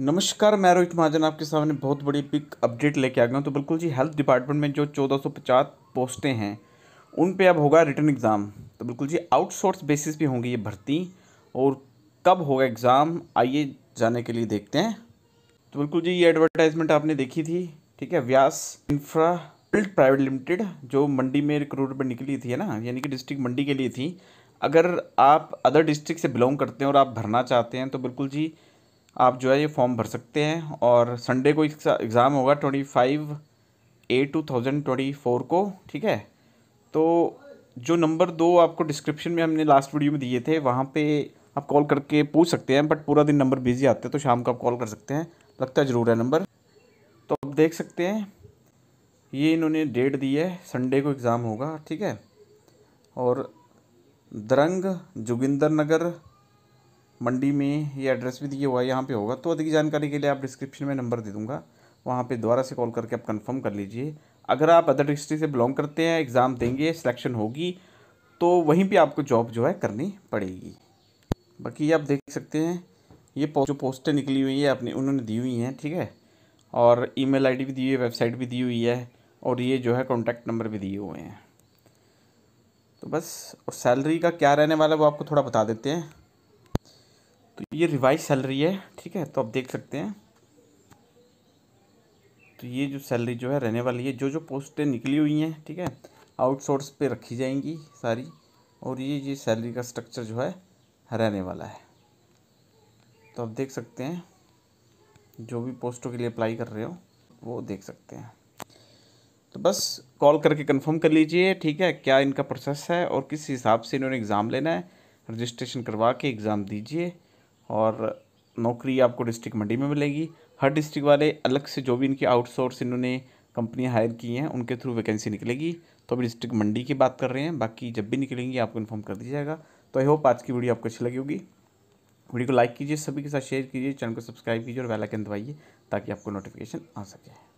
नमस्कार मैं रोहित महाजन आपके सामने बहुत बड़ी बिग अपडेट लेके आ गया हूँ तो बिल्कुल जी हेल्थ डिपार्टमेंट में जो 1450 पोस्टें हैं उन पे अब होगा रिटर्न एग्ज़ाम तो बिल्कुल जी आउटसोर्स बेसिस पे होंगी ये भर्ती और कब होगा एग्ज़ाम आइए जाने के लिए देखते हैं तो बिल्कुल जी ये एडवर्टाइजमेंट आपने देखी थी ठीक है Vyas infra build private limited जो मंडी में रिक्रूटमेंट निकली थी है ना यानी कि डिस्ट्रिक्ट मंडी के लिए थी अगर आप अदर डिस्ट्रिक्ट से बिलोंग करते हैं और आप भरना चाहते हैं तो बिल्कुल जी आप जो है ये फॉर्म भर सकते हैं और संडे को इसका एग्ज़ाम होगा ट्वेंटी फाइव ए टू थाउजेंड ट्वेंटी फोर को ठीक है तो जो नंबर दो आपको डिस्क्रिप्शन में हमने लास्ट वीडियो में दिए थे वहाँ पे आप कॉल करके पूछ सकते हैं बट पूरा दिन नंबर बिजी आते हैं तो शाम को आप कॉल कर सकते हैं लगता ज़रूर है नंबर तो आप देख सकते हैं ये इन्होंने डेट दी है संडे को एग्ज़ाम होगा ठीक है और दरंग जोगिंदर नगर मंडी में ये एड्रेस भी दिया हुआ है यहाँ पे होगा तो अधिक जानकारी के लिए आप डिस्क्रिप्शन में नंबर दे दूँगा वहाँ पे दोबारा से कॉल करके आप कंफर्म कर लीजिए अगर आप अदर डिस्ट्रिक्ट से बिलोंग करते हैं एग्ज़ाम देंगे सिलेक्शन होगी तो वहीं पे आपको जॉब जो है करनी पड़ेगी बाकी आप देख सकते हैं ये जो पोस्टें निकली हुई है अपने उन्होंने दी हुई हैं ठीक है और ई मेल भी दी हुई है वेबसाइट भी दी हुई है और ये जो है कॉन्टैक्ट नंबर भी दिए हुए हैं तो बस और सैलरी का क्या रहने वाला है वो आपको थोड़ा बता देते हैं तो ये रिवाइज सैलरी है ठीक है तो आप देख सकते हैं तो ये जो सैलरी जो है रहने वाली है जो जो पोस्टें निकली हुई हैं ठीक है आउटसोर्स पे रखी जाएंगी सारी और ये ये सैलरी का स्ट्रक्चर जो है रहने वाला है तो आप देख सकते हैं जो भी पोस्टों के लिए अप्लाई कर रहे हो वो देख सकते हैं तो बस कॉल करके कंफर्म कर लीजिए ठीक है क्या इनका प्रोसेस है और किस हिसाब से इन्होंने एग्ज़ाम लेना है रजिस्ट्रेशन करवा के एग्ज़ाम दीजिए और नौकरी आपको डिस्ट्रिक्ट मंडी में मिलेगी हर डिस्ट्रिक्ट वाले अलग से जो भी इनकी आउटसोर्स इन्होंने कंपनियाँ हायर की हैं उनके थ्रू वैकेंसी निकलेगी तो अभी डिस्ट्रिक्ट मंडी की बात कर रहे हैं बाकी जब भी निकलेंगी आपको इन्फॉर्म कर दिया जाएगा तो आई होप आज की वीडियो आपको अच्छी लगी होगी वीडियो को लाइक कीजिए सभी के साथ शेयर कीजिए चैनल को सब्सक्राइब कीजिए और बेल आइकन दबाइए ताकि आपको नोटिफिकेशन आ सके